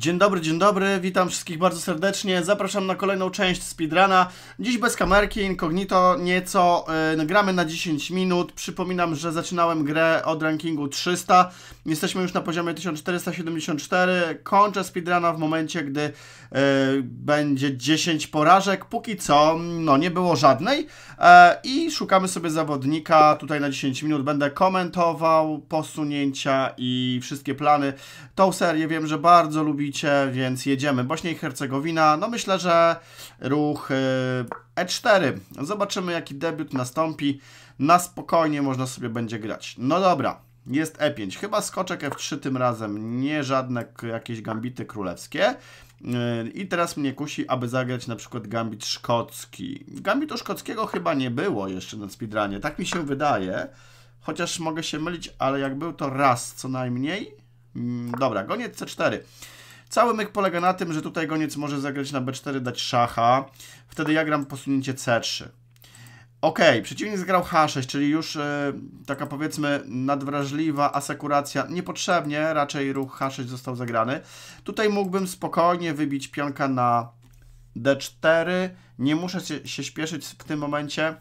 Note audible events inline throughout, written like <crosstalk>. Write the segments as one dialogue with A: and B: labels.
A: Dzień dobry, dzień dobry, witam wszystkich bardzo serdecznie. Zapraszam na kolejną część speedruna. Dziś bez kamerki, incognito, nieco. Yy, e, gramy na 10 minut. Przypominam, że zaczynałem grę od rankingu 300. Jesteśmy już na poziomie 1474. Kończę speedruna w momencie, gdy yy, będzie 10 porażek. Póki co, no nie było żadnej. Yy, I szukamy sobie zawodnika tutaj na 10 minut. Będę komentował posunięcia i wszystkie plany. Tą serię wiem, że bardzo lubi więc jedziemy. Bośnia i Hercegowina, no myślę, że ruch E4. E Zobaczymy, jaki debiut nastąpi. Na spokojnie można sobie będzie grać. No dobra, jest E5. Chyba skoczek F3 tym razem, nie żadne jakieś gambity królewskie. E, I teraz mnie kusi, aby zagrać na przykład gambit szkocki. Gambitu szkockiego chyba nie było jeszcze na speedrunie, tak mi się wydaje. Chociaż mogę się mylić, ale jak był to raz co najmniej. Mm, dobra, goniec C4. Cały myk polega na tym, że tutaj goniec może zagrać na b4, dać szacha. Wtedy ja gram posunięcie c3. Ok, przeciwnik zgrał H6, czyli już e, taka powiedzmy nadwrażliwa asekuracja. Niepotrzebnie, raczej ruch H6 został zagrany. Tutaj mógłbym spokojnie wybić pionka na D4. Nie muszę się, się, śpieszyć w tym momencie.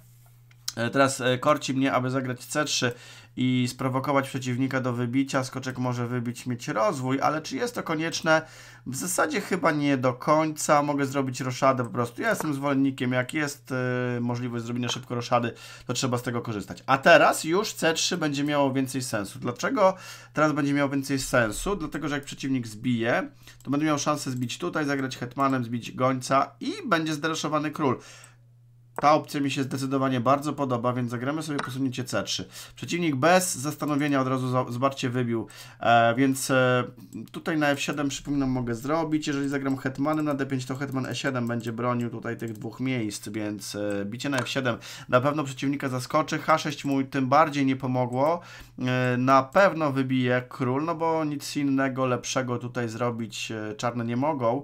A: E, teraz e, korci mnie, aby zagrać C3 i sprowokować przeciwnika do wybicia. Skoczek może wybić, mieć rozwój, ale czy jest to konieczne? W zasadzie chyba nie do końca. Mogę zrobić roszadę po prostu. Ja jestem zwolennikiem, jak jest yy, możliwość zrobienia szybko roszady, to trzeba z tego korzystać. A teraz już C3 będzie miało więcej sensu. Dlaczego teraz będzie miało więcej sensu? Dlatego, że jak przeciwnik zbije, to będę miał szansę zbić tutaj, zagrać hetmanem, zbić gońca i będzie zdereszowany król. Ta opcja mi się zdecydowanie bardzo podoba, więc zagramy sobie posunięcie C3. Przeciwnik bez zastanowienia od razu, za, zobaczcie, wybił, e, więc e, tutaj na F7 przypominam mogę zrobić. Jeżeli zagram hetmanem na D5, to hetman E7 będzie bronił tutaj tych dwóch miejsc, więc e, bicie na F7 na pewno przeciwnika zaskoczy. H6 mój tym bardziej nie pomogło. E, na pewno wybije król, no bo nic innego lepszego tutaj zrobić e, czarne nie mogą.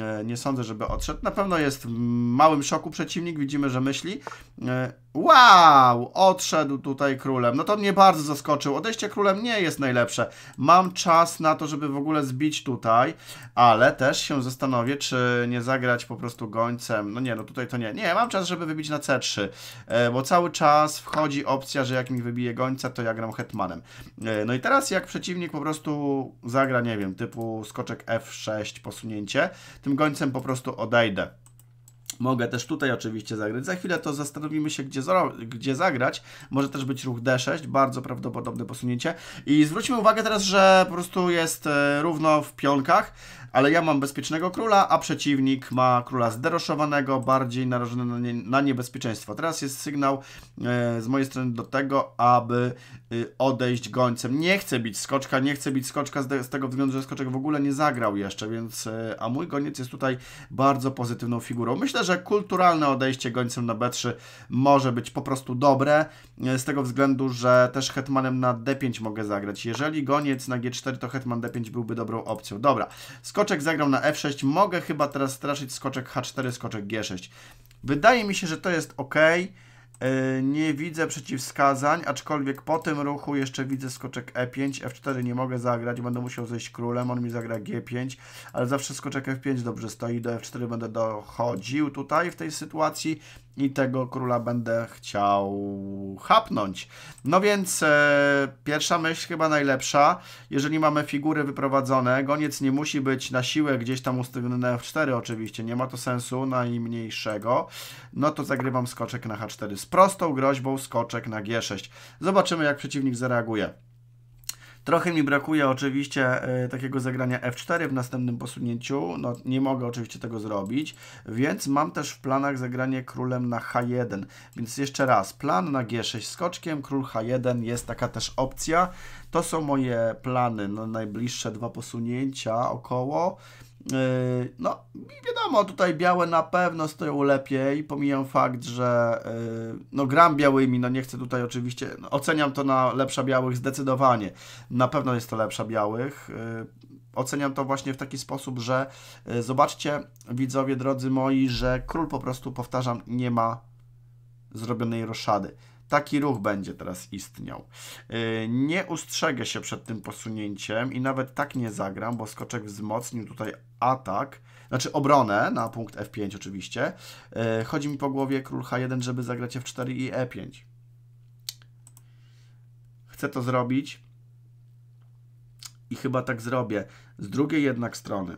A: E, nie sądzę, żeby odszedł. Na pewno jest w małym szoku przeciwnik, widzimy, że myśli. E, Wow, odszedł tutaj królem. No to mnie bardzo zaskoczył. Odejście królem nie jest najlepsze. Mam czas na to, żeby w ogóle zbić tutaj, ale też się zastanowię, czy nie zagrać po prostu gońcem. No nie, no tutaj to nie. Nie, mam czas, żeby wybić na C3, e, bo cały czas wchodzi opcja, że jak mi wybije gońca, to ja gram hetmanem. E, no i teraz jak przeciwnik po prostu zagra, nie wiem, typu skoczek F6, posunięcie, tym gońcem po prostu odejdę. Mogę też tutaj oczywiście zagrać. Za chwilę to zastanowimy się, gdzie, gdzie zagrać. Może też być ruch D6, bardzo prawdopodobne posunięcie. I zwróćmy uwagę teraz, że po prostu jest e, równo w pionkach ale ja mam bezpiecznego króla, a przeciwnik ma króla zderoszowanego, bardziej narażony na, nie, na niebezpieczeństwo. Teraz jest sygnał e, z mojej strony do tego, aby y, odejść gońcem. Nie chcę bić skoczka, nie chcę bić skoczka z, z tego względu, że skoczek w ogóle nie zagrał jeszcze, więc e, a mój goniec jest tutaj bardzo pozytywną figurą. Myślę, że kulturalne odejście gońcem na B3 może być po prostu dobre, e, z tego względu, że też hetmanem na D5 mogę zagrać. Jeżeli goniec na G4, to hetman D5 byłby dobrą opcją. Dobra, skoczek Skoczek zagrał na F6. Mogę chyba teraz straszyć skoczek H4, skoczek G6. Wydaje mi się, że to jest ok. E, nie widzę przeciwwskazań, aczkolwiek po tym ruchu jeszcze widzę skoczek E5, F4 nie mogę zagrać, będę musiał zejść królem, on mi zagra G5, ale zawsze skoczek F5 dobrze stoi, do F4 będę dochodził tutaj w tej sytuacji, i tego króla będę chciał chapnąć. No więc e, pierwsza myśl chyba najlepsza, jeżeli mamy figury wyprowadzone, goniec nie musi być na siłę gdzieś tam ustawiony f 4 oczywiście, nie ma to sensu najmniejszego, no to zagrywam skoczek na H4 z prostą groźbą skoczek na G6. Zobaczymy jak przeciwnik zareaguje. Trochę mi brakuje oczywiście e, takiego zagrania F4 w następnym posunięciu. No, nie mogę oczywiście tego zrobić, więc mam też w planach zagranie królem na H1. Więc jeszcze raz, plan na G6 skoczkiem, król H1 jest taka też opcja. To są moje plany na no, najbliższe dwa posunięcia około. Yy, no, wiadomo, tutaj białe na pewno stoją lepiej. Pomijam fakt, że yy, no, gram białymi, no nie chcę tutaj oczywiście, no, oceniam to na lepsza białych zdecydowanie. Na pewno jest to lepsza białych. Yy, oceniam to właśnie w taki sposób, że zobaczcie, widzowie drodzy moi, że król po prostu, powtarzam, nie ma zrobionej roszady. Taki ruch będzie teraz istniał. Y, nie ustrzegę się przed tym posunięciem i nawet tak nie zagram, bo skoczek wzmocnił tutaj atak, znaczy obronę na punkt F5 oczywiście. Y, chodzi mi po głowie król H1, żeby zagrać F4 i E5. Chcę to zrobić i chyba tak zrobię. Z drugiej jednak strony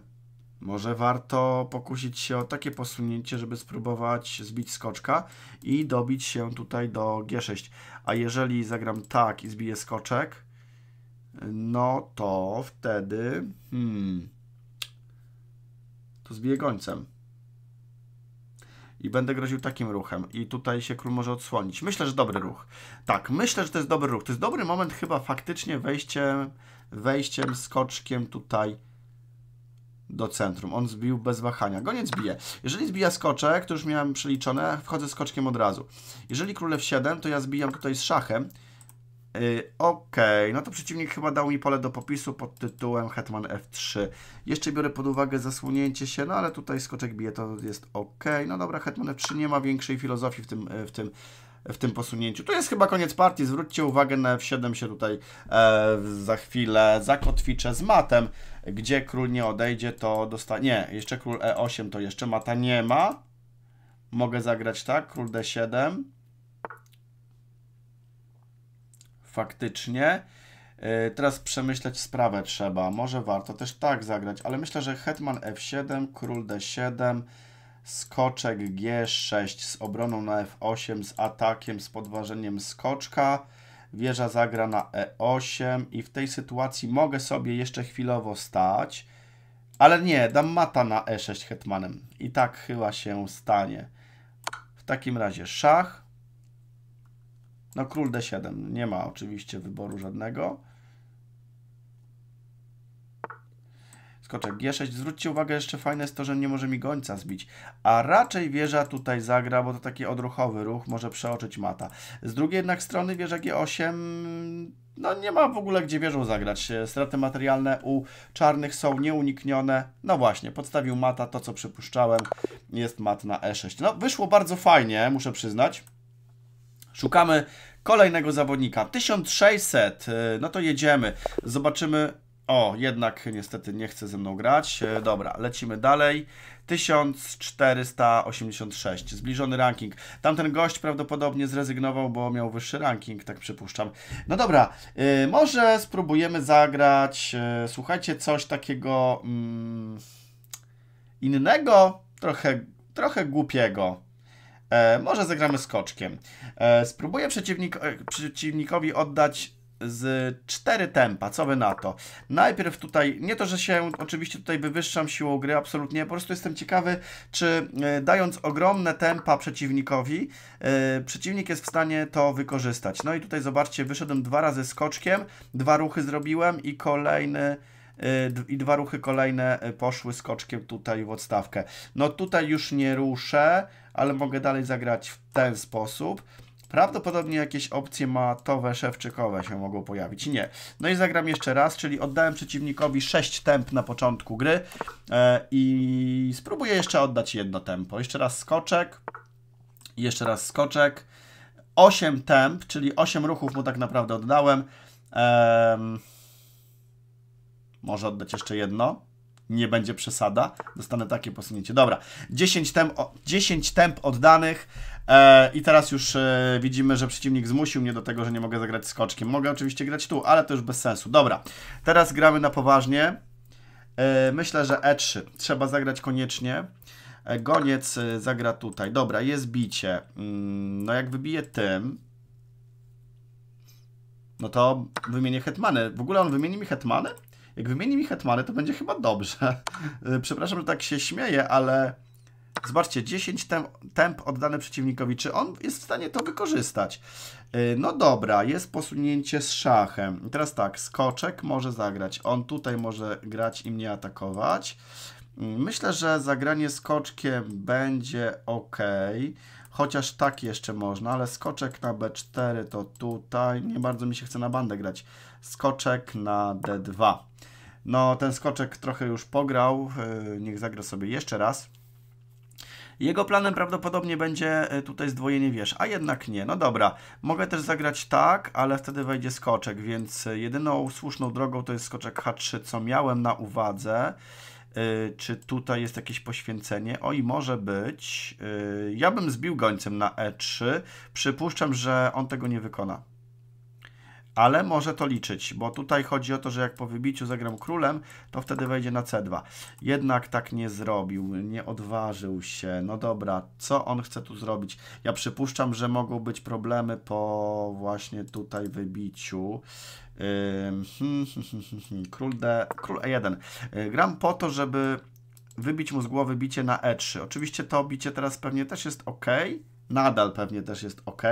A: może warto pokusić się o takie posunięcie, żeby spróbować zbić skoczka i dobić się tutaj do G6. A jeżeli zagram tak i zbiję skoczek, no to wtedy... Hmm, to zbiję gońcem. I będę groził takim ruchem. I tutaj się król może odsłonić. Myślę, że dobry ruch. Tak, myślę, że to jest dobry ruch. To jest dobry moment chyba faktycznie wejściem, wejściem skoczkiem tutaj do centrum. On zbił bez wahania. nie zbije. Jeżeli zbija skoczek, to już miałem przeliczone, wchodzę skoczkiem od razu. Jeżeli f 7, to ja zbijam tutaj z szachem. Yy, Okej, okay. no to przeciwnik chyba dał mi pole do popisu pod tytułem Hetman F3. Jeszcze biorę pod uwagę zasłonięcie się, no ale tutaj skoczek bije, to jest ok. No dobra, Hetman F3 nie ma większej filozofii w tym, e, w tym, w tym posunięciu. To jest chyba koniec partii, zwróćcie uwagę na F7 się tutaj e, za chwilę zakotwiczę z matem. Gdzie król nie odejdzie, to dostanie... Nie, jeszcze król e8 to jeszcze mata nie ma. Mogę zagrać tak, król d7. Faktycznie. Y, teraz przemyśleć sprawę trzeba. Może warto też tak zagrać, ale myślę, że hetman f7, król d7, skoczek g6 z obroną na f8, z atakiem, z podważeniem skoczka. Wieża zagra na e8 i w tej sytuacji mogę sobie jeszcze chwilowo stać, ale nie, dam mata na e6 hetmanem. I tak chyba się stanie. W takim razie szach. No król d7, nie ma oczywiście wyboru żadnego. skoczek G6. Zwróćcie uwagę, jeszcze fajne jest to, że nie może mi gońca zbić, a raczej wieża tutaj zagra, bo to taki odruchowy ruch, może przeoczyć mata. Z drugiej jednak strony wieża G8 no nie ma w ogóle gdzie wieżą zagrać. Straty materialne u czarnych są nieuniknione. No właśnie, podstawił mata, to co przypuszczałem, jest mat na E6. No wyszło bardzo fajnie, muszę przyznać. Szukamy kolejnego zawodnika. 1600, y, no to jedziemy. Zobaczymy, o, jednak niestety nie chce ze mną grać. E, dobra, lecimy dalej. 1486, zbliżony ranking. Tamten gość prawdopodobnie zrezygnował, bo miał wyższy ranking, tak przypuszczam. No dobra, yy, może spróbujemy zagrać, yy, słuchajcie, coś takiego mm, innego, trochę, trochę głupiego. E, może zagramy skoczkiem. E, spróbuję przeciwnik, przeciwnikowi oddać z 4 tempa, co by na to? Najpierw tutaj, nie to, że się oczywiście tutaj wywyższam siłą gry, absolutnie, po prostu jestem ciekawy, czy y, dając ogromne tempa przeciwnikowi, y, przeciwnik jest w stanie to wykorzystać. No i tutaj zobaczcie, wyszedłem dwa razy skoczkiem, dwa ruchy zrobiłem i kolejny e, i dwa ruchy kolejne poszły skoczkiem tutaj w odstawkę. No tutaj już nie ruszę, ale mogę dalej zagrać w ten sposób. Prawdopodobnie jakieś opcje matowe, szewczykowe się mogą pojawić. Nie. No i zagram jeszcze raz, czyli oddałem przeciwnikowi 6 temp na początku gry e, i spróbuję jeszcze oddać jedno tempo. Jeszcze raz skoczek, jeszcze raz skoczek, 8 temp, czyli 8 ruchów mu tak naprawdę oddałem. E, może oddać jeszcze jedno nie będzie przesada. Dostanę takie posunięcie. Dobra, 10 temp, 10 temp oddanych. E, I teraz już e, widzimy, że przeciwnik zmusił mnie do tego, że nie mogę zagrać skoczkiem. Mogę oczywiście grać tu, ale to już bez sensu. Dobra, teraz gramy na poważnie. E, myślę, że E3 trzeba zagrać koniecznie. Goniec zagra tutaj. Dobra, jest bicie. Mm, no jak wybije tym, no to wymienię hetmany. W ogóle on wymieni mi hetmany? Jak wymieni mi Hetmany, to będzie chyba dobrze. <laughs> Y, przepraszam, że tak się śmieję, ale zobaczcie, 10 temp, temp oddane przeciwnikowi, czy on jest w stanie to wykorzystać? Y, no dobra, jest posunięcie z szachem. teraz tak, skoczek może zagrać. On tutaj może grać i mnie atakować. Y, myślę, że zagranie skoczkiem będzie ok. Chociaż tak jeszcze można, ale skoczek na B4 to tutaj. Nie bardzo mi się chce na bandę grać skoczek na D2. No, ten skoczek trochę już pograł, e, niech zagra sobie jeszcze raz. Jego planem prawdopodobnie będzie e, tutaj zdwojenie wież, a jednak nie. No dobra, mogę też zagrać tak, ale wtedy wejdzie skoczek, więc e, jedyną słuszną drogą to jest skoczek H3, co miałem na uwadze. czy tutaj jest jakieś poświęcenie? Oj, może być. ja bym zbił gońcem na E3. Przypuszczam, że on tego nie wykona ale może to liczyć, bo tutaj chodzi o to, że jak po wybiciu zagram królem, to wtedy wejdzie na c2. Jednak tak nie zrobił, nie odważył się. No dobra, co on chce tu zrobić? Ja przypuszczam, że mogą być problemy po właśnie tutaj wybiciu. Hmm, hmm, hmm, król D, król E1. Yy, gram po to, żeby wybić mu z głowy bicie na E3. Oczywiście to bicie teraz pewnie też jest ok, nadal pewnie też jest ok,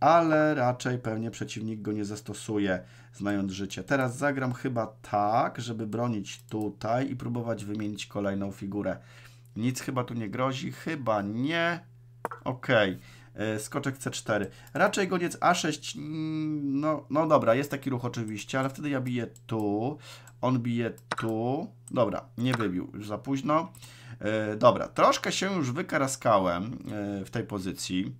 A: ale raczej pewnie przeciwnik go nie zastosuje, znając życie. Teraz zagram chyba tak, żeby bronić tutaj i próbować wymienić kolejną figurę. Nic chyba tu nie grozi, chyba nie. Okej. Okay. E, skoczek C4. Raczej goniec A6, mm, no, no dobra, jest taki ruch oczywiście, ale wtedy ja biję tu, on bije tu. Dobra, nie wybił, już za późno. E, dobra, troszkę się już wykaraskałem e, w tej pozycji.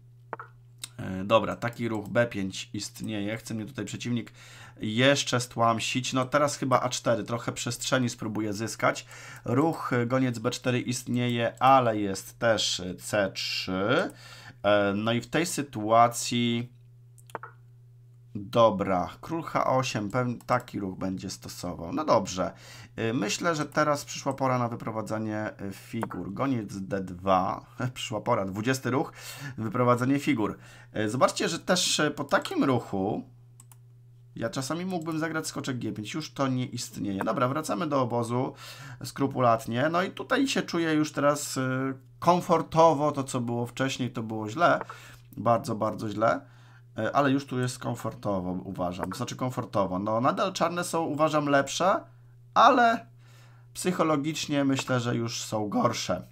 A: E, dobra, taki ruch B5 istnieje. Chce mnie tutaj przeciwnik jeszcze stłamsić. No teraz chyba A4, trochę przestrzeni spróbuję zyskać. Ruch e, goniec B4 istnieje, ale jest też e, C3. No i w tej sytuacji Dobra, król H8, pewnie taki ruch będzie stosował. No dobrze, y, myślę, że teraz przyszła pora na wyprowadzanie y, figur. Goniec D2, <laughs> przyszła pora, 20 ruch, wyprowadzenie figur. Y, zobaczcie, że też po takim ruchu ja czasami mógłbym zagrać skoczek G5, już to nie istnieje. Dobra, wracamy do obozu skrupulatnie. No i tutaj się czuję już teraz komfortowo, to co było wcześniej to było źle, bardzo, bardzo źle. E, ale już tu jest komfortowo, uważam. Znaczy komfortowo. No, nadal czarne są, uważam, lepsze, ale psychologicznie myślę, że już są gorsze.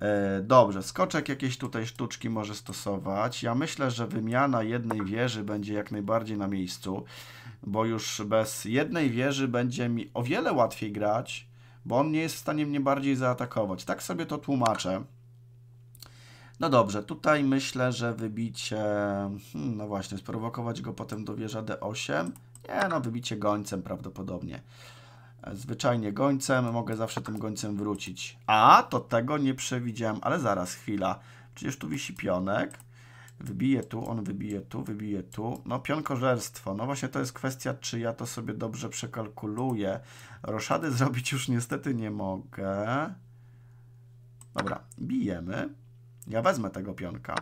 A: E, dobrze, skoczek jakieś tutaj sztuczki może stosować. Ja myślę, że wymiana jednej wieży będzie jak najbardziej na miejscu, bo już bez jednej wieży będzie mi o wiele łatwiej grać, bo on nie jest w stanie mnie bardziej zaatakować. Tak sobie to tłumaczę. No dobrze, tutaj myślę, że wybicie... Hmm, no właśnie, sprowokować go potem do wieża D8. Nie, no wybicie gońcem prawdopodobnie. Zwyczajnie gońcem, mogę zawsze tym gońcem wrócić. A, to tego nie przewidziałem, ale zaraz, chwila. Przecież tu wisi pionek. Wybije tu, on wybije tu, wybije tu. No pionkożerstwo. No właśnie to jest kwestia, czy ja to sobie dobrze przekalkuluję. Roszady zrobić już niestety nie mogę. Dobra, bijemy. Ja wezmę tego pionka.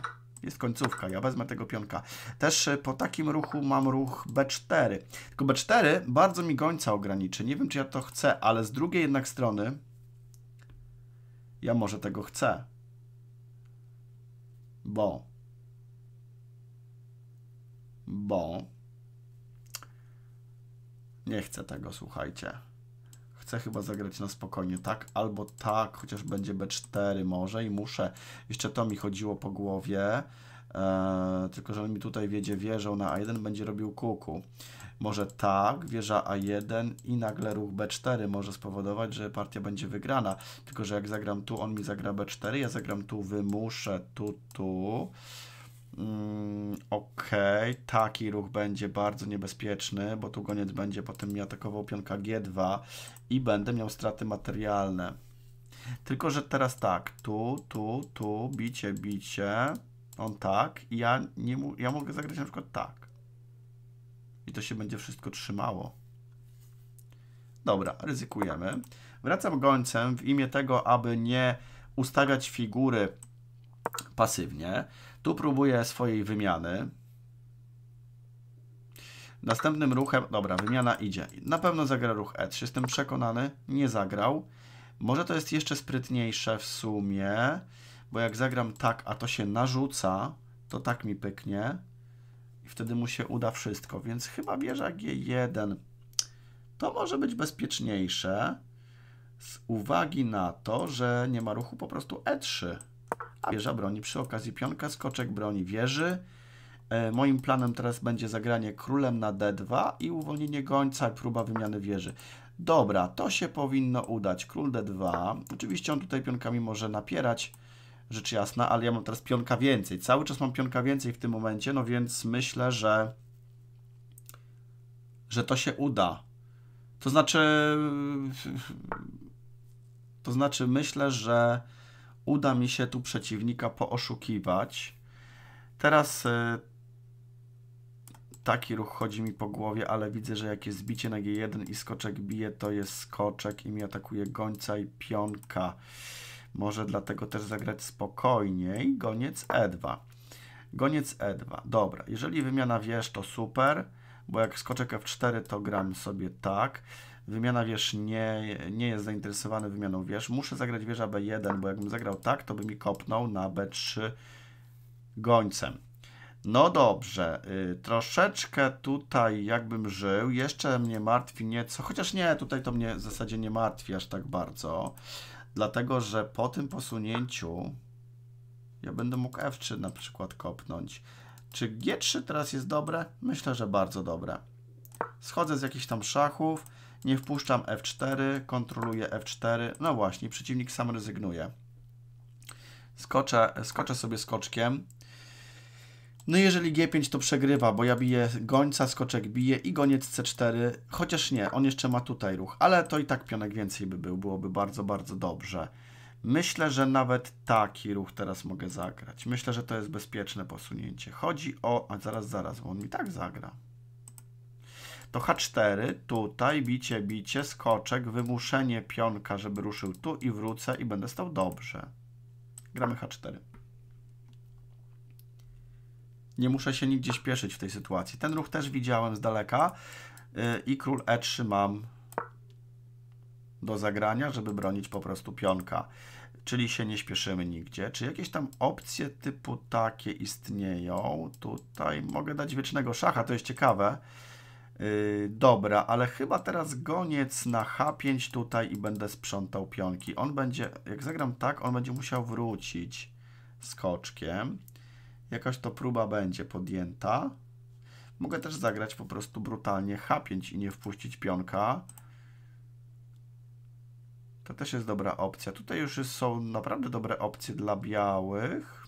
A: Jest końcówka, ja wezmę tego pionka. Też e, po takim ruchu mam ruch B4. Tylko B4 bardzo mi gońca ograniczy. Nie wiem, czy ja to chcę, ale z drugiej jednak strony ja może tego chcę. Bo. Bo. Nie chcę tego, słuchajcie chcę chyba zagrać na spokojnie tak albo tak, chociaż będzie B4 może i muszę. Jeszcze to mi chodziło po głowie. Eee, tylko, że on mi tutaj wiedzie wieżą na A1, będzie robił kuku. Może tak, wieża A1 i nagle ruch B4 może spowodować, że partia będzie wygrana. Tylko, że jak zagram tu, on mi zagra B4, ja zagram tu, wymuszę tu, tu. Mm, okej, okay. taki ruch będzie bardzo niebezpieczny, bo tu goniec będzie potem mi atakował pionka G2 i będę miał straty materialne. Tylko, że teraz tak, tu, tu, tu, bicie, bicie, on tak i ja, nie ja mogę zagrać na przykład tak. I to się będzie wszystko trzymało. Dobra, ryzykujemy. Wracam gońcem w imię tego, aby nie ustawiać figury pasywnie. Tu próbuję swojej wymiany. Następnym ruchem, dobra, wymiana idzie. Na pewno zagra ruch E3, jestem przekonany, nie zagrał. Może to jest jeszcze sprytniejsze w sumie, bo jak zagram tak, a to się narzuca, to tak mi pyknie i wtedy mu się uda wszystko, więc chyba wieża G1 to może być bezpieczniejsze z uwagi na to, że nie ma ruchu po prostu E3 wieża broni przy okazji pionka, skoczek broni wieży. E, moim planem teraz będzie zagranie królem na d2 i uwolnienie gońca, próba wymiany wieży. Dobra, to się powinno udać. Król d2. Oczywiście on tutaj pionkami może napierać, rzecz jasna, ale ja mam teraz pionka więcej. Cały czas mam pionka więcej w tym momencie, no więc myślę, że, że to się uda. To znaczy... To znaczy myślę, że uda mi się tu przeciwnika pooszukiwać. Teraz e, taki ruch chodzi mi po głowie, ale widzę, że jak jest zbicie na G1 i skoczek bije, to jest skoczek i mi atakuje gońca i pionka. Może dlatego też zagrać spokojniej. Goniec E2. Goniec E2. Dobra, jeżeli wymiana wiesz, to super, bo jak skoczek F4, to gram sobie tak wymiana wież nie, nie jest zainteresowany wymianą wież. Muszę zagrać wieża B1, bo jakbym zagrał tak, to by mi kopnął na B3 gońcem. No dobrze, y, troszeczkę tutaj jakbym żył, jeszcze mnie martwi nieco, chociaż nie, tutaj to mnie w zasadzie nie martwi aż tak bardzo, dlatego że po tym posunięciu ja będę mógł F3 na przykład kopnąć. Czy G3 teraz jest dobre? Myślę, że bardzo dobre. Schodzę z jakichś tam szachów, nie wpuszczam F4, kontroluję F4, no właśnie, przeciwnik sam rezygnuje. Skoczę, skoczę sobie skoczkiem. No jeżeli G5 to przegrywa, bo ja biję gońca, skoczek bije i goniec C4, chociaż nie, on jeszcze ma tutaj ruch, ale to i tak pionek więcej by był, byłoby bardzo, bardzo dobrze. Myślę, że nawet taki ruch teraz mogę zagrać. Myślę, że to jest bezpieczne posunięcie. Chodzi o... A zaraz, zaraz, on mi tak zagra to H4, tutaj bicie, bicie, skoczek, wymuszenie pionka, żeby ruszył tu i wrócę i będę stał dobrze. Gramy H4. Nie muszę się nigdzie śpieszyć w tej sytuacji. Ten ruch też widziałem z daleka y, i król E3 mam do zagrania, żeby bronić po prostu pionka. Czyli się nie śpieszymy nigdzie. Czy jakieś tam opcje typu takie istnieją? Tutaj mogę dać wiecznego szacha, to jest ciekawe. Yy, dobra, ale chyba teraz goniec na H5 tutaj i będę sprzątał pionki. On będzie, jak zagram tak, on będzie musiał wrócić skoczkiem. Jakaś to próba będzie podjęta. Mogę też zagrać po prostu brutalnie H5 i nie wpuścić pionka. To też jest dobra opcja. Tutaj już są naprawdę dobre opcje dla białych.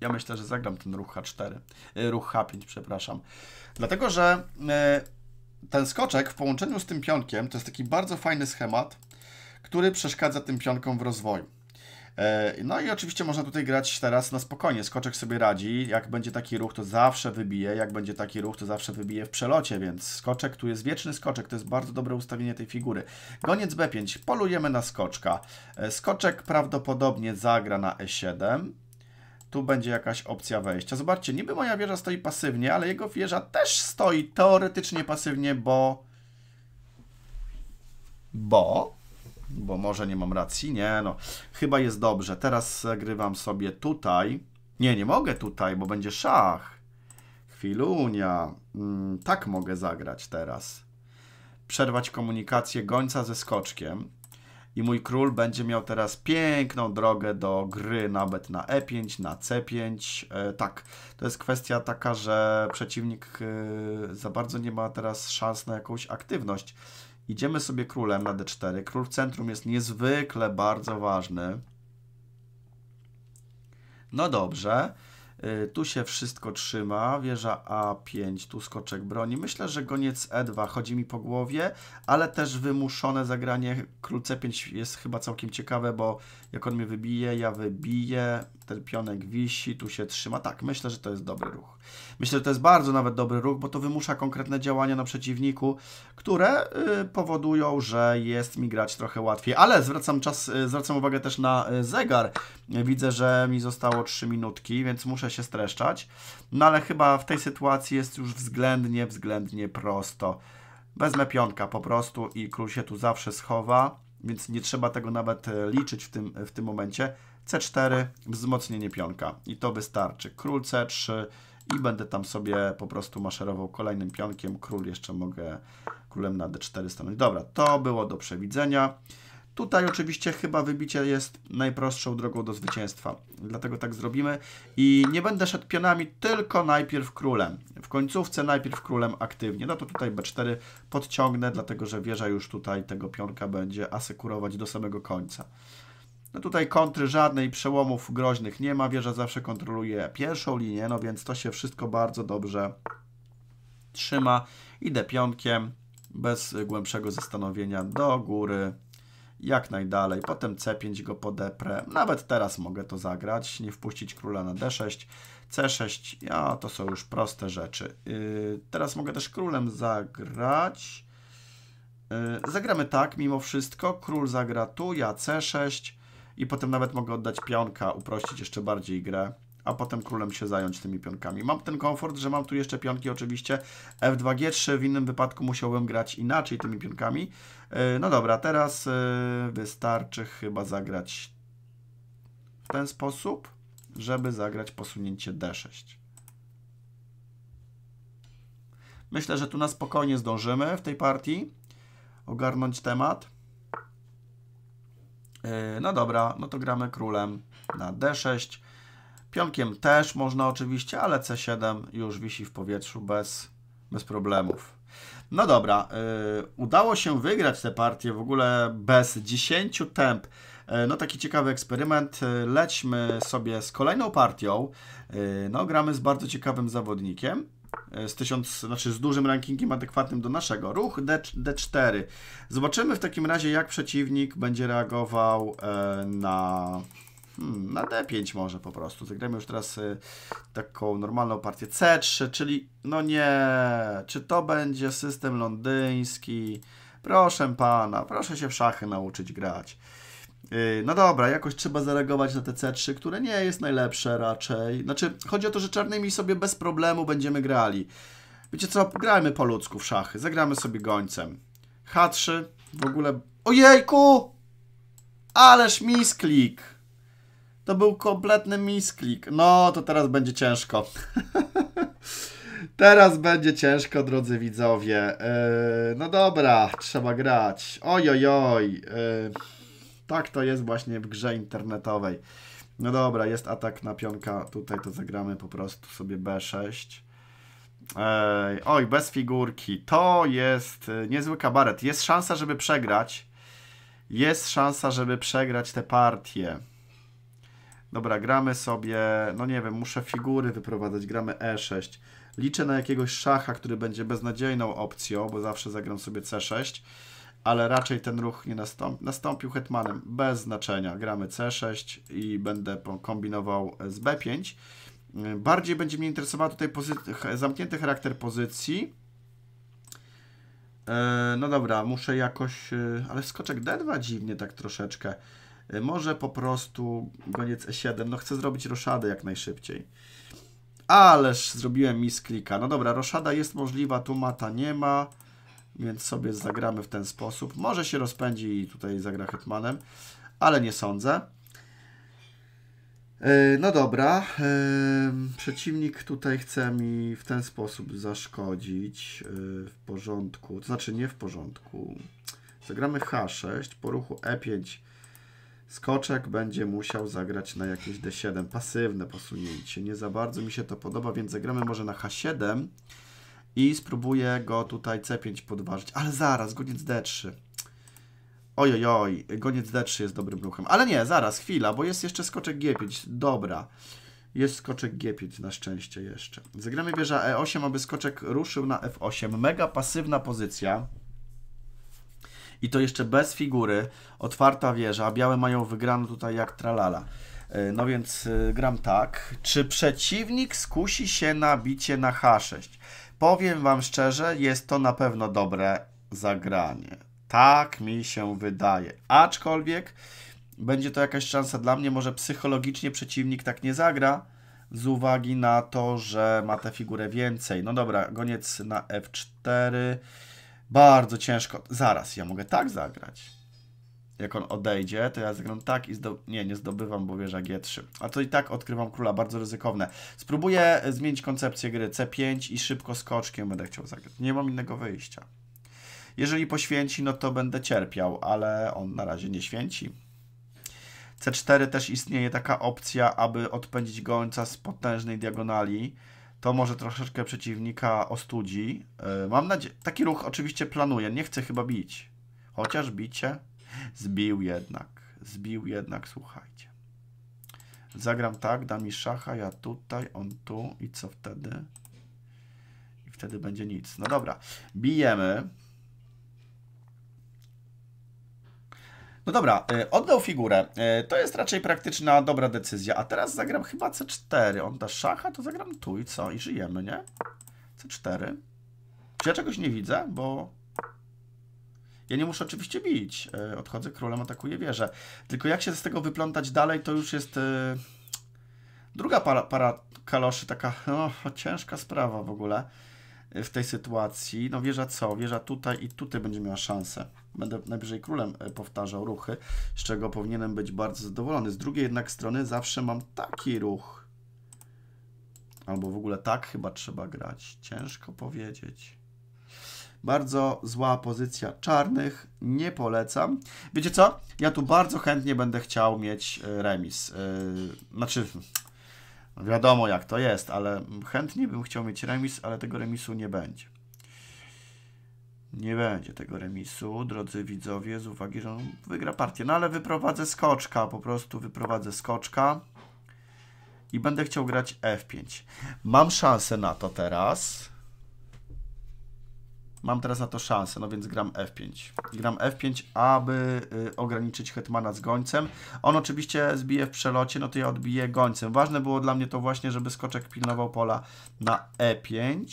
A: Ja myślę, że zagram ten ruch H4, e, ruch H5, przepraszam. Dlatego, że e, ten skoczek w połączeniu z tym pionkiem to jest taki bardzo fajny schemat, który przeszkadza tym pionkom w rozwoju. E, no i oczywiście można tutaj grać teraz na spokojnie, skoczek sobie radzi, jak będzie taki ruch to zawsze wybije, jak będzie taki ruch to zawsze wybije w przelocie, więc skoczek, tu jest wieczny skoczek, to jest bardzo dobre ustawienie tej figury. Goniec B5, polujemy na skoczka, skoczek prawdopodobnie zagra na E7, tu będzie jakaś opcja wejścia. Zobaczcie, niby moja wieża stoi pasywnie, ale jego wieża też stoi teoretycznie pasywnie, bo... Bo... Bo może nie mam racji, nie no. Chyba jest dobrze. Teraz grywam sobie tutaj. Nie, nie mogę tutaj, bo będzie szach. Chwilunia. Mm, tak mogę zagrać teraz. Przerwać komunikację gońca ze skoczkiem i mój król będzie miał teraz piękną drogę do gry nawet na e5, na c5. E, tak, to jest kwestia taka, że przeciwnik e, za bardzo nie ma teraz szans na jakąś aktywność. Idziemy sobie królem na d4. Król w centrum jest niezwykle bardzo ważny. No dobrze. Y, tu się wszystko trzyma, wieża A5, tu skoczek broni. Myślę, że goniec E2 chodzi mi po głowie, ale też wymuszone zagranie król C5 jest chyba całkiem ciekawe, bo jak on mnie wybije, ja wybiję, ten pionek wisi, tu się trzyma. Tak, myślę, że to jest dobry ruch. Myślę, że to jest bardzo nawet dobry ruch, bo to wymusza konkretne działania na przeciwniku, które y, powodują, że jest mi grać trochę łatwiej. Ale zwracam, czas, y, zwracam uwagę też na y, zegar. Widzę, że mi zostało 3 minutki, więc muszę się streszczać. No ale chyba w tej sytuacji jest już względnie, względnie prosto. Wezmę pionka po prostu i król się tu zawsze schowa, więc nie trzeba tego nawet liczyć w tym, w tym momencie. C4, wzmocnienie pionka i to wystarczy. Król C3 i będę tam sobie po prostu maszerował kolejnym pionkiem. Król jeszcze mogę królem na D4 stanąć. Dobra, to było do przewidzenia. Tutaj oczywiście chyba wybicie jest najprostszą drogą do zwycięstwa, dlatego tak zrobimy. I nie będę szedł pionami, tylko najpierw królem. W końcówce najpierw królem aktywnie. No to tutaj B4 podciągnę, dlatego że wieża już tutaj tego pionka będzie asekurować do samego końca. No tutaj kontry żadnej, przełomów groźnych nie ma. Wieża zawsze kontroluje pierwszą linię, no więc to się wszystko bardzo dobrze trzyma. Idę piątkiem, bez głębszego zastanowienia, do góry, jak najdalej. Potem C5 go podeprę. Nawet teraz mogę to zagrać, nie wpuścić króla na D6. C6, ja, to są już proste rzeczy. Yy, teraz mogę też królem zagrać. Yy, zagramy tak mimo wszystko. Król zagra tu, ja C6 i potem nawet mogę oddać pionka, uprościć jeszcze bardziej grę a potem królem się zająć tymi pionkami. Mam ten komfort, że mam tu jeszcze pionki oczywiście F2G3, w innym wypadku musiałbym grać inaczej tymi pionkami. E, no dobra, teraz e, wystarczy chyba zagrać w ten sposób, żeby zagrać posunięcie D6. Myślę, że tu na spokojnie zdążymy w tej partii ogarnąć temat. E, no dobra, no to gramy królem na d6. Pionkiem też można oczywiście, ale c7 już wisi w powietrzu bez, bez problemów. No dobra, e, udało się wygrać tę partię w ogóle bez 10 temp. E, no taki ciekawy eksperyment. Lećmy sobie z kolejną partią. No gramy z bardzo ciekawym zawodnikiem. E, z tysiąc, znaczy z dużym rankingiem adekwatnym do naszego. Ruch D, D4. Zobaczymy w takim razie, jak przeciwnik będzie reagował e, na, hmm, na D5 może po prostu. Zagramy już teraz e, taką normalną partię C3, czyli no nie, czy to będzie system londyński? Proszę pana, proszę się w szachy nauczyć grać. Y, no dobra, jakoś trzeba zareagować na te C3, które nie jest najlepsze raczej. Znaczy, chodzi o to, że czarnymi sobie bez problemu będziemy grali. Wiecie co, grajmy po ludzku w szachy, zagramy sobie gońcem. H3, w ogóle... Ojejku! Ależ misklik! To był kompletny misklik. No, to teraz będzie ciężko. <laughs> teraz będzie ciężko, drodzy widzowie. Yy, no dobra, trzeba grać. Ojojoj. Yy... Tak to jest właśnie w grze internetowej. No dobra, jest atak na pionka. Tutaj to zagramy po prostu sobie B6. Ej, oj, bez figurki. To jest e, niezły kabaret. Jest szansa, żeby przegrać. Jest szansa, żeby przegrać tę partię. Dobra, gramy sobie, no nie wiem, muszę figury wyprowadzać, gramy E6. Liczę na jakiegoś szacha, który będzie beznadziejną opcją, bo zawsze zagram sobie C6 ale raczej ten ruch nie nastąpi. nastąpił hetmanem bez znaczenia. Gramy C6 i będę kombinował z B5. Bardziej będzie mnie interesował tutaj zamknięty charakter pozycji. E, no dobra, muszę jakoś... E, ale skoczek D2 dziwnie tak troszeczkę. E, może po prostu goniec E7. No chcę zrobić roszadę jak najszybciej. Ależ zrobiłem misklika. No dobra, roszada jest możliwa, tu mata nie ma więc sobie zagramy w ten sposób. Może się rozpędzi i tutaj zagra hetmanem, ale nie sądzę. E, no dobra, e, przeciwnik tutaj chce mi w ten sposób zaszkodzić e, w porządku, to znaczy nie w porządku. Zagramy H6, po ruchu E5 skoczek będzie musiał zagrać na jakieś D7, pasywne posunięcie. Nie za bardzo mi się to podoba, więc zagramy może na H7 i spróbuję go tutaj C5 podważyć. Ale zaraz, goniec D3. Ojojoj, goniec D3 jest dobrym ruchem. Ale nie, zaraz, chwila, bo jest jeszcze skoczek G5. Dobra. Jest skoczek G5 na szczęście jeszcze. Zagramy wieża E8, aby skoczek ruszył na F8. Mega pasywna pozycja. I to jeszcze bez figury. Otwarta wieża. Białe mają wygraną tutaj jak tralala. E, no więc e, gram tak. Czy przeciwnik skusi się na bicie na H6? Powiem Wam szczerze, jest to na pewno dobre zagranie. Tak mi się wydaje. Aczkolwiek będzie to jakaś szansa dla mnie, może psychologicznie przeciwnik tak nie zagra, z uwagi na to, że ma tę figurę więcej. No dobra, goniec na F4. Bardzo ciężko. Zaraz, ja mogę tak zagrać jak on odejdzie, to ja zagram tak i zdo... nie, nie zdobywam, bo wieża G3. A to i tak odkrywam króla, bardzo ryzykowne. Spróbuję zmienić koncepcję gry C5 i szybko skoczkiem będę chciał zagrać. Nie mam innego wyjścia. Jeżeli poświęci, no to będę cierpiał, ale on na razie nie święci. C4 też istnieje taka opcja, aby odpędzić gońca z potężnej diagonali. To może troszeczkę przeciwnika ostudzi. Yy, mam nadzieję, taki ruch oczywiście planuję, nie chcę chyba bić. Chociaż bicie... Zbił jednak, zbił jednak, słuchajcie. Zagram tak, da mi szacha, ja tutaj, on tu i co wtedy? I wtedy będzie nic. No dobra, bijemy. No dobra, y, oddał figurę. Y, to jest raczej praktyczna, dobra decyzja. A teraz zagram chyba C4. On da szacha, to zagram tu i co? I żyjemy, nie? C4. Czy ja czegoś nie widzę? Bo ja nie muszę oczywiście bić. E, odchodzę królem, atakuję wieżę. Tylko jak się z tego wyplątać dalej, to już jest... E, druga para, para kaloszy, taka no, ciężka sprawa w ogóle e, w tej sytuacji. No wieża co? Wieża tutaj i tutaj będzie miała szansę. Będę najbliżej królem powtarzał ruchy, z czego powinienem być bardzo zadowolony. Z drugiej jednak strony zawsze mam taki ruch. Albo w ogóle tak chyba trzeba grać. Ciężko powiedzieć. Bardzo zła pozycja czarnych, nie polecam. Wiecie co? Ja tu bardzo chętnie będę chciał mieć e, remis. E, znaczy, wiadomo jak to jest, ale chętnie bym chciał mieć remis, ale tego remisu nie będzie. Nie będzie tego remisu, drodzy widzowie, z uwagi, że on wygra partię. No ale wyprowadzę skoczka, po prostu wyprowadzę skoczka i będę chciał grać F5. Mam szansę na to teraz. Mam teraz na to szansę, no więc gram F5. Gram F5, aby y, ograniczyć Hetmana z gońcem. On oczywiście zbije w przelocie, no to ja odbiję gońcem. Ważne było dla mnie to właśnie, żeby skoczek pilnował pola na E5.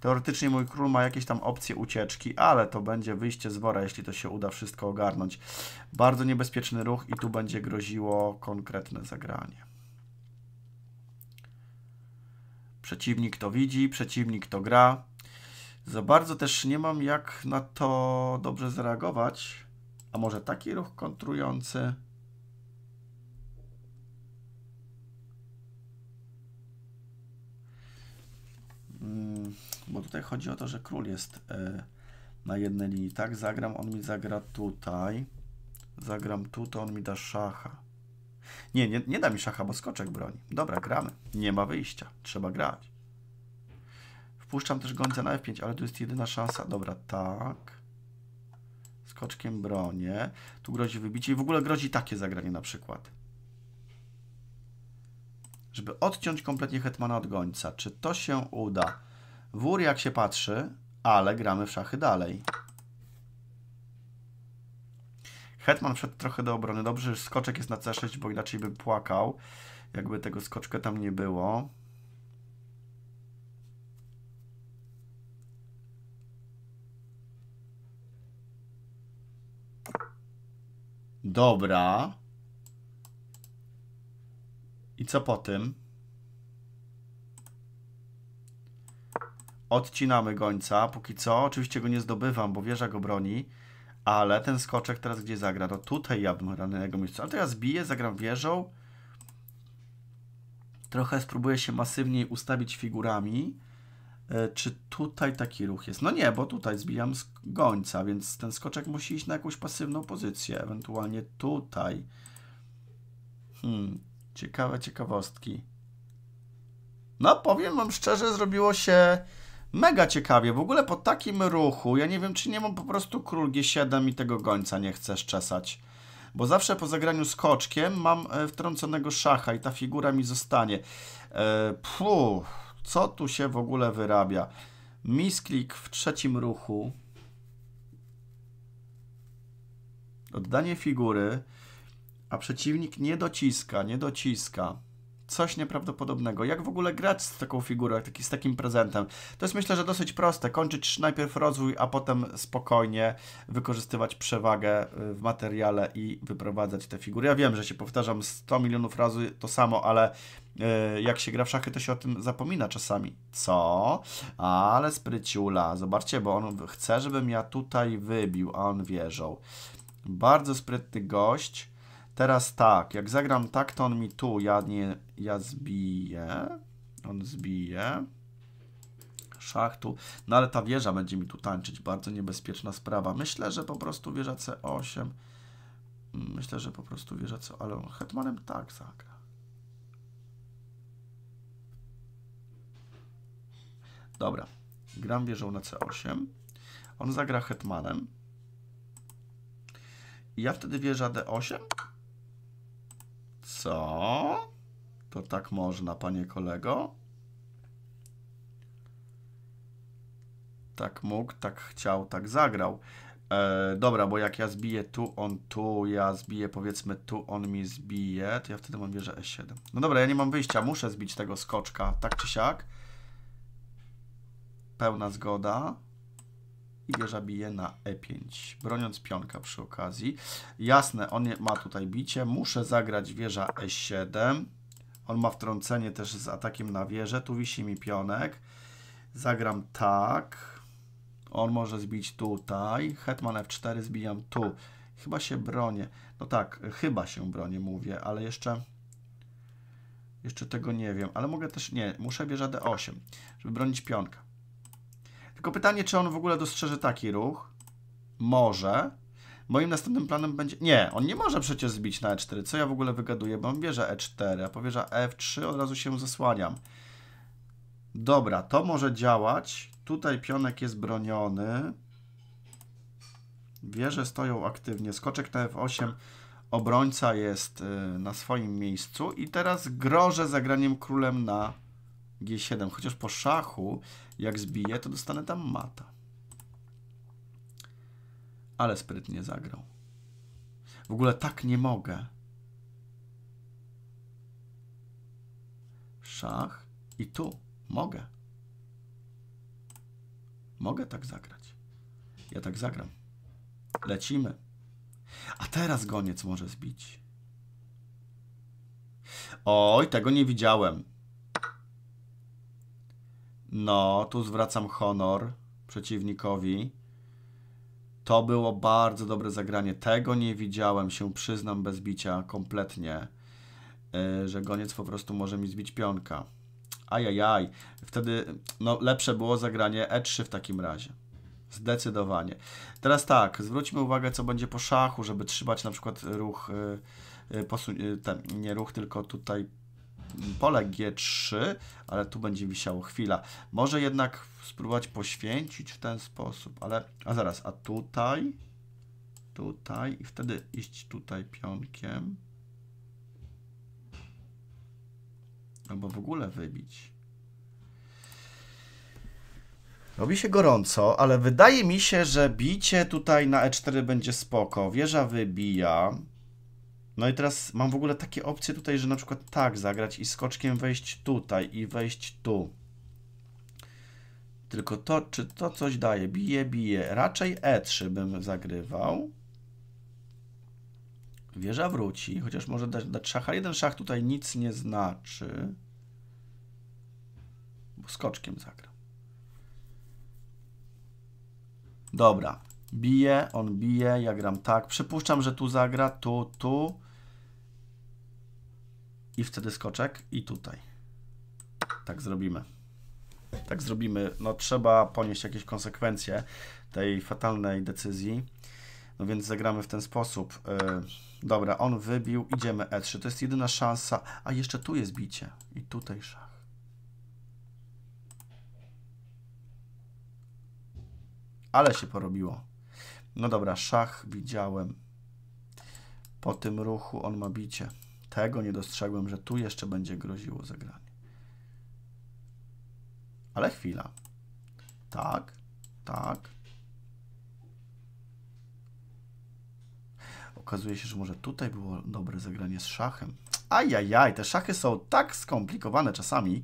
A: Teoretycznie mój król ma jakieś tam opcje ucieczki, ale to będzie wyjście z wora, jeśli to się uda wszystko ogarnąć. Bardzo niebezpieczny ruch i tu będzie groziło konkretne zagranie. Przeciwnik to widzi, przeciwnik to gra. Za bardzo też nie mam jak na to dobrze zareagować. A może taki ruch kontrujący? Mm, bo tutaj chodzi o to, że król jest e, na jednej linii. Tak, zagram, on mi zagra tutaj. Zagram tu, to on mi da szacha. Nie, nie, nie da mi szacha, bo skoczek broni. Dobra, gramy. Nie ma wyjścia. Trzeba grać. Wpuszczam też gońca na F5, ale tu jest jedyna szansa. Dobra, tak. Skoczkiem bronię. Tu grozi wybicie i w ogóle grozi takie zagranie na przykład. Żeby odciąć kompletnie hetmana od gońca. Czy to się uda? Wór jak się patrzy, ale gramy w szachy dalej. Hetman wszedł trochę do obrony. Dobrze, że skoczek jest na C6, bo inaczej bym płakał, jakby tego skoczka tam nie było. Dobra. I co po tym? Odcinamy gońca, póki co. Oczywiście go nie zdobywam, bo wieża go broni. Ale ten skoczek teraz gdzie zagra? No tutaj ja bym grał na jego miejscu. Ale teraz biję, zagram wieżą. Trochę spróbuję się masywniej ustawić figurami. E, czy tutaj taki ruch jest? No nie, bo tutaj zbijam z gońca, więc ten skoczek musi iść na jakąś pasywną pozycję, ewentualnie tutaj. Hmm, ciekawe ciekawostki. No powiem wam szczerze, zrobiło się mega ciekawie. W ogóle po takim ruchu, ja nie wiem, czy nie mam po prostu król G7 i tego gońca nie chcę szczesać. Bo zawsze po zagraniu skoczkiem mam e, wtrąconego szacha i ta figura mi zostanie. E, puh co tu się w ogóle wyrabia? Misklik w trzecim ruchu. Oddanie figury, a przeciwnik nie dociska, nie dociska. Coś nieprawdopodobnego. Jak w ogóle grać z taką figurą, taki, z takim prezentem? To jest myślę, że dosyć proste. Kończyć najpierw rozwój, a potem spokojnie wykorzystywać przewagę y, w materiale i wyprowadzać te figury. Ja wiem, że się powtarzam 100 milionów razy to samo, ale E, jak się gra w szachy, to się o tym zapomina czasami. Co? Ale spryciula. Zobaczcie, bo on chce, żebym ja tutaj wybił, a on wierzał. Bardzo sprytny gość. Teraz tak, jak zagram tak, to on mi tu, ja nie, ja zbiję. On zbije. Szach tu. No ale ta wieża będzie mi tu tańczyć. Bardzo niebezpieczna sprawa. Myślę, że po prostu wieża C8. Myślę, że po prostu wieża C... Ale hetmanem tak zagra. Dobra, gram wieżą na C8. On zagra hetmanem. I ja wtedy wieża D8? Co? To tak można, panie kolego? Tak mógł, tak chciał, tak zagrał. E, dobra, bo jak ja zbiję tu, on tu, ja zbiję powiedzmy tu, on mi zbije, to ja wtedy mam wieżę E7. No dobra, ja nie mam wyjścia, muszę zbić tego skoczka, tak czy siak pełna zgoda. I wieża bije na e5, broniąc pionka przy okazji. Jasne, on ma tutaj bicie. Muszę zagrać wieża e7. On ma wtrącenie też z atakiem na wieżę. Tu wisi mi pionek. Zagram tak. On może zbić tutaj. Hetman f4, zbijam tu. Chyba się bronię. No tak, chyba się bronię, mówię, ale jeszcze... Jeszcze tego nie wiem, ale mogę też... Nie, muszę wieża d8, żeby bronić pionka. Tylko pytanie, czy on w ogóle dostrzeże taki ruch? Może. Moim następnym planem będzie... Nie, on nie może przecież zbić na E4. Co ja w ogóle wygaduję? Bo on bierze E4, a powierza F3, od razu się zasłaniam. Dobra, to może działać. Tutaj pionek jest broniony. Wieże stoją aktywnie. Skoczek na F8. Obrońca jest y, na swoim miejscu. I teraz grożę zagraniem królem na G7, chociaż po szachu, jak zbiję, to dostanę tam mata. Ale sprytnie zagrał. W ogóle tak nie mogę. Szach i tu. Mogę. Mogę tak zagrać. Ja tak zagram. Lecimy. A teraz goniec może zbić. Oj, tego nie widziałem. No, tu zwracam honor przeciwnikowi. To było bardzo dobre zagranie. Tego nie widziałem, się przyznam bez bicia kompletnie, e, że goniec po prostu może mi zbić pionka. Ajajaj. Wtedy no, lepsze było zagranie E3 w takim razie. Zdecydowanie. Teraz tak, zwróćmy uwagę, co będzie po szachu, żeby trzymać na przykład ruch, e, e, ten, nie ruch, tylko tutaj pole G3, ale tu będzie wisiało chwila. Może jednak spróbować poświęcić w ten sposób, ale... A zaraz, a tutaj? Tutaj i wtedy iść tutaj pionkiem. Albo w ogóle wybić. Robi się gorąco, ale wydaje mi się, że bicie tutaj na E4 będzie spoko. Wieża wybija. No i teraz mam w ogóle takie opcje tutaj, że na przykład tak zagrać i skoczkiem wejść tutaj i wejść tu. Tylko to, czy to coś daje? Bije, bije. Raczej E3 bym zagrywał. Wieża wróci, chociaż może dać, dać szacha. Jeden szach tutaj nic nie znaczy. Bo skoczkiem zagra. Dobra. Bije, on bije, ja gram tak. Przypuszczam, że tu zagra, tu, tu i wtedy skoczek i tutaj. Tak zrobimy. Tak zrobimy. No trzeba ponieść jakieś konsekwencje tej fatalnej decyzji. No więc zagramy w ten sposób. Yy, dobra, on wybił, idziemy E3. To jest jedyna szansa. A jeszcze tu jest bicie. I tutaj szach. Ale się porobiło. No dobra, szach widziałem. Po tym ruchu on ma bicie tego nie dostrzegłem, że tu jeszcze będzie groziło zagranie. Ale chwila. Tak, tak. Okazuje się, że może tutaj było dobre zagranie z szachem. Ajajaj, te szachy są tak skomplikowane czasami.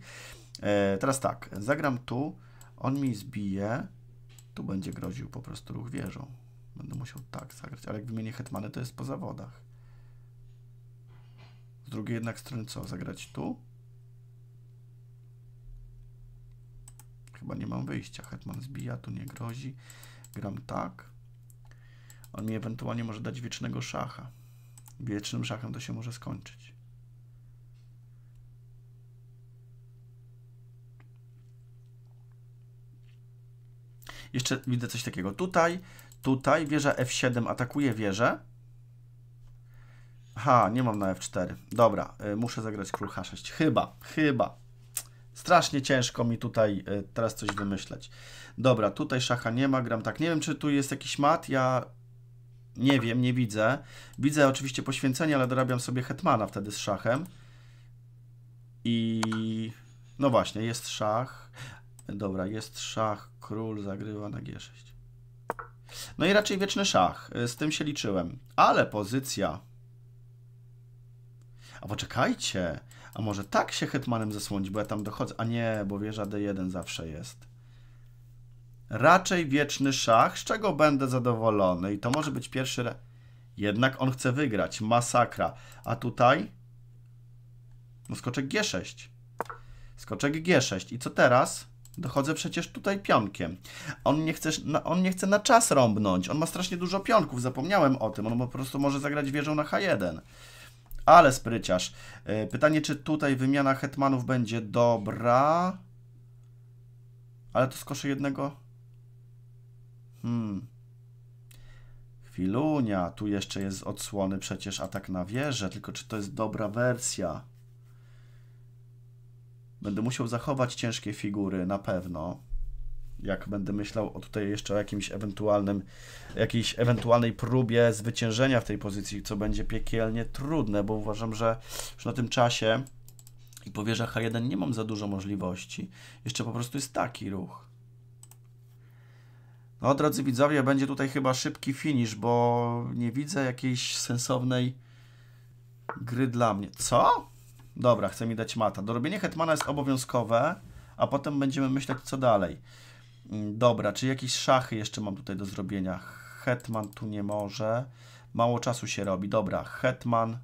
A: E, teraz tak, zagram tu, on mi zbije, tu będzie groził po prostu ruch wieżą. Będę musiał tak zagrać, ale jak wymienię hetmany, to jest po zawodach drugiej jednak strony co? Zagrać tu? Chyba nie mam wyjścia. Hetman zbija, tu nie grozi. Gram tak. On mi ewentualnie może dać wiecznego szacha. Wiecznym szachem to się może skończyć. Jeszcze widzę coś takiego. Tutaj, tutaj wieża F7 atakuje wieżę. Ha, nie mam na F4. Dobra, y, muszę zagrać król H6. Chyba, chyba. Strasznie ciężko mi tutaj y, teraz coś wymyśleć. Dobra, tutaj szacha nie ma, gram tak. Nie wiem, czy tu jest jakiś mat, ja nie wiem, nie widzę. Widzę oczywiście poświęcenie, ale dorabiam sobie hetmana wtedy z szachem. I... no właśnie, jest szach. Dobra, jest szach, król zagrywa na G6. No i raczej wieczny szach, y, z tym się liczyłem. Ale pozycja a poczekajcie, a może tak się Hetmanem zasłonić, bo ja tam dochodzę. A nie, bo wieża D1 zawsze jest. Raczej wieczny szach, z czego będę zadowolony. I to może być pierwszy... Re... Jednak on chce wygrać. Masakra. A tutaj? No skoczek G6. Skoczek G6. I co teraz? Dochodzę przecież tutaj pionkiem. On nie, chce, on nie chce na czas rąbnąć. On ma strasznie dużo pionków. Zapomniałem o tym. On po prostu może zagrać wieżą na H1. Ale spryciarz. E, pytanie, czy tutaj wymiana hetmanów będzie dobra? Ale to skoszę jednego? Hmm. Chwilunia. Tu jeszcze jest odsłony przecież atak na wieżę. Tylko czy to jest dobra wersja? Będę musiał zachować ciężkie figury, na pewno jak będę myślał o tutaj jeszcze o jakimś ewentualnym, jakiejś ewentualnej próbie zwyciężenia w tej pozycji, co będzie piekielnie trudne, bo uważam, że już na tym czasie i po wieżach H1 nie mam za dużo możliwości. Jeszcze po prostu jest taki ruch. No, drodzy widzowie, będzie tutaj chyba szybki finish, bo nie widzę jakiejś sensownej gry dla mnie. Co? Dobra, chce mi dać mata. Dorobienie hetmana jest obowiązkowe, a potem będziemy myśleć co dalej. Mm, dobra, czy jakieś szachy jeszcze mam tutaj do zrobienia? Hetman tu nie może. Mało czasu się robi. Dobra, Hetman.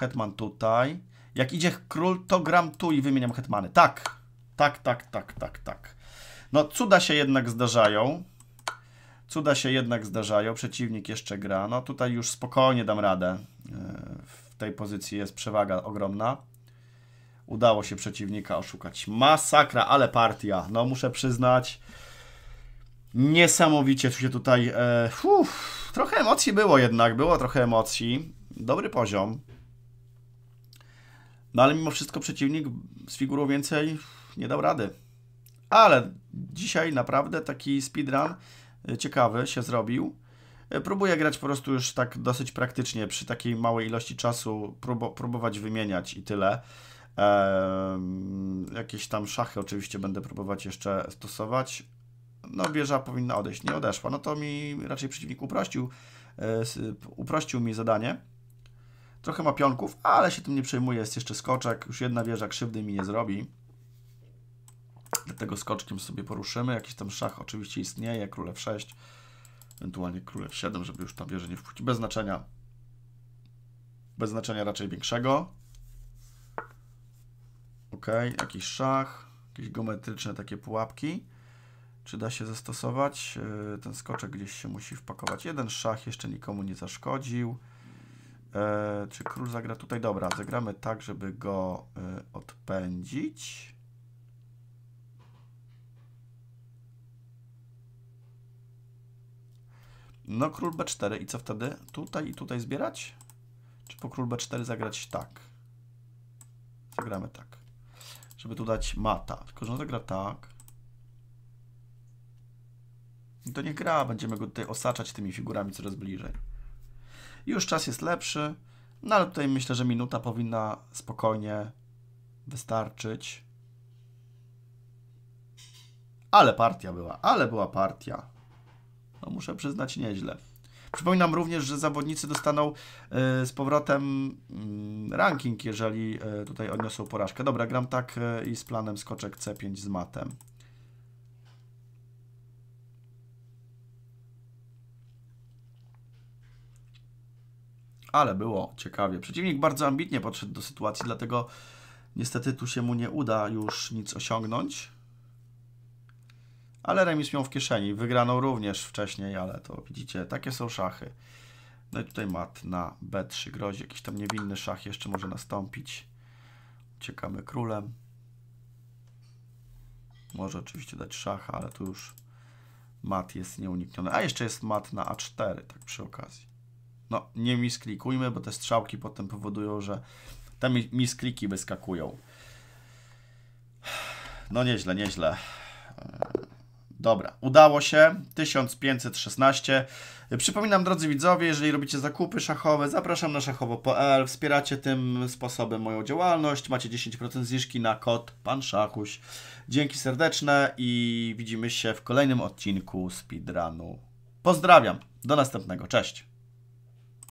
A: Hetman tutaj. Jak idzie król, to gram tu i wymieniam hetmany. Tak, tak, tak, tak, tak, tak. No, cuda się jednak zdarzają. Cuda się jednak zdarzają. Przeciwnik jeszcze gra. No, tutaj już spokojnie dam radę. E, w tej pozycji jest przewaga ogromna. Udało się przeciwnika oszukać. Masakra, ale partia. No muszę przyznać, niesamowicie się tutaj... E, trochę emocji było jednak, było trochę emocji. Dobry poziom. No ale mimo wszystko przeciwnik z figurą więcej nie dał rady. Ale dzisiaj naprawdę taki speedrun e, ciekawy się zrobił. E, próbuję grać po prostu już tak dosyć praktycznie, przy takiej małej ilości czasu próbować wymieniać i tyle jakieś tam szachy oczywiście będę próbować jeszcze stosować. No wieża powinna odejść, nie odeszła. No to mi raczej przeciwnik uprościł, e, uprościł mi zadanie. Trochę ma pionków, ale się tym nie przejmuję. Jest jeszcze skoczek. Już jedna wieża krzywdy mi nie zrobi. Dlatego skoczkiem sobie poruszymy. Jakiś tam szach oczywiście istnieje. f 6, ewentualnie f 7, żeby już tam wieżę nie wpuścić. Bez znaczenia. Bez znaczenia raczej większego. Ok, jakiś szach, jakieś geometryczne takie pułapki. Czy da się zastosować? E, ten skoczek gdzieś się musi wpakować. Jeden szach jeszcze nikomu nie zaszkodził. E, czy król zagra tutaj? Dobra, zagramy tak, żeby go e, odpędzić. No król b4 i co wtedy? Tutaj i tutaj zbierać? Czy po król b4 zagrać tak? Zagramy tak żeby tu dać mata. Tylko, że on zagra tak. I to nie gra, będziemy go tutaj osaczać tymi figurami coraz bliżej. Już czas jest lepszy, no ale tutaj myślę, że minuta powinna spokojnie wystarczyć. Ale partia była, ale była partia. No muszę przyznać nieźle. Przypominam również, że zawodnicy dostaną e, z powrotem mm, ranking, jeżeli e, tutaj odniosą porażkę. Dobra, gram tak e, i z planem skoczek C5 z matem. Ale było ciekawie. Przeciwnik bardzo ambitnie podszedł do sytuacji, dlatego niestety tu się mu nie uda już nic osiągnąć ale remis miał w kieszeni. Wygraną również wcześniej, ale to widzicie, takie są szachy. No i tutaj mat na b3 grozi. Jakiś tam niewinny szach jeszcze może nastąpić. Ciekamy królem. Może oczywiście dać szacha, ale tu już mat jest nieunikniony. A jeszcze jest mat na a4, tak przy okazji. No, nie misklikujmy, bo te strzałki potem powodują, że te miskliki wyskakują. No nieźle, nieźle. Dobra, udało się, 1516. Przypominam, drodzy widzowie, jeżeli robicie zakupy szachowe, zapraszam na szachowo.pl, wspieracie tym sposobem moją działalność, macie 10% zniżki na kod Pan Szachuś. Dzięki serdeczne i widzimy się w kolejnym odcinku Speedrunu. Pozdrawiam, do następnego, cześć!